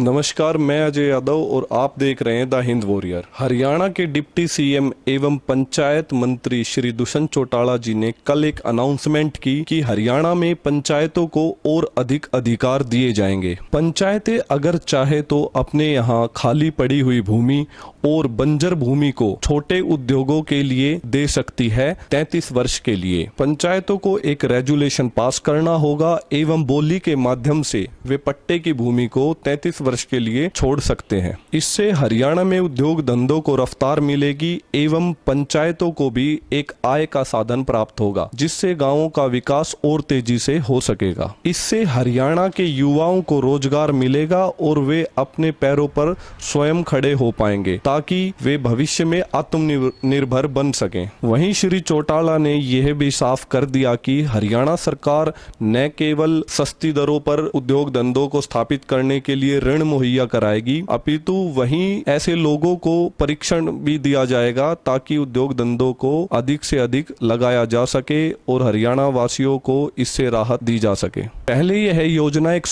नमस्कार मैं अजय यादव और आप देख रहे हैं द हिंद वॉरियर हरियाणा के डिप्टी सीएम एवं पंचायत मंत्री श्री दुष्यंत चौटाला जी ने कल एक अनाउंसमेंट की कि हरियाणा में पंचायतों को और अधिक अधिकार दिए जाएंगे पंचायतें अगर चाहे तो अपने यहाँ खाली पड़ी हुई भूमि और बंजर भूमि को छोटे उद्योगों के लिए दे सकती है तैतीस वर्ष के लिए पंचायतों को एक रेजुलेशन पास करना होगा एवं बोली के माध्यम से वे पट्टे की भूमि को तैतीस वर्ष के लिए छोड़ सकते हैं इससे हरियाणा में उद्योग धंधों को रफ्तार मिलेगी एवं पंचायतों को भी एक आय का साधन प्राप्त होगा जिससे गाँव का विकास और तेजी से हो सकेगा इससे हरियाणा के युवाओं को रोजगार मिलेगा और वे अपने पैरों पर स्वयं खड़े हो पाएंगे ताकि वे भविष्य में आत्मनिर्भर बन सकें वहीं श्री चौटाला ने यह भी साफ कर दिया कि हरियाणा सरकार न केवल सस्ती दरों पर उद्योग धंधों को स्थापित करने के लिए ऋण ऋण मुहैया कराएगी अपितु वहीं ऐसे लोगों को परीक्षण भी दिया जाएगा ताकि उद्योग धंधों को अधिक से अधिक लगाया जा सके और हरियाणा वासियों को इससे राहत दी जा सके पहले यह योजना एक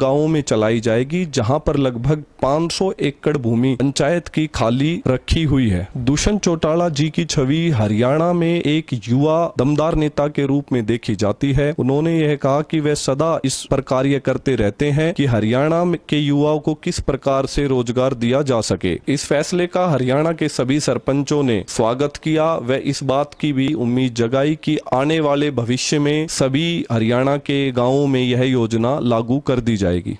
गांवों में चलाई जाएगी जहां पर लगभग 500 एकड़ भूमि पंचायत की खाली रखी हुई है दुष्यंत चौटाला जी की छवि हरियाणा में एक युवा दमदार नेता के रूप में देखी जाती है उन्होंने यह कहा कि वे सदा इस पर कार्य करते रहते हैं कि हरियाणा के युवाओं को किस प्रकार से रोजगार दिया जा सके इस फैसले का हरियाणा के सभी सरपंचों ने स्वागत किया व इस बात की भी उम्मीद जगाई कि आने वाले भविष्य में सभी हरियाणा के गाँवों में यह योजना लागू कर दी जाएगी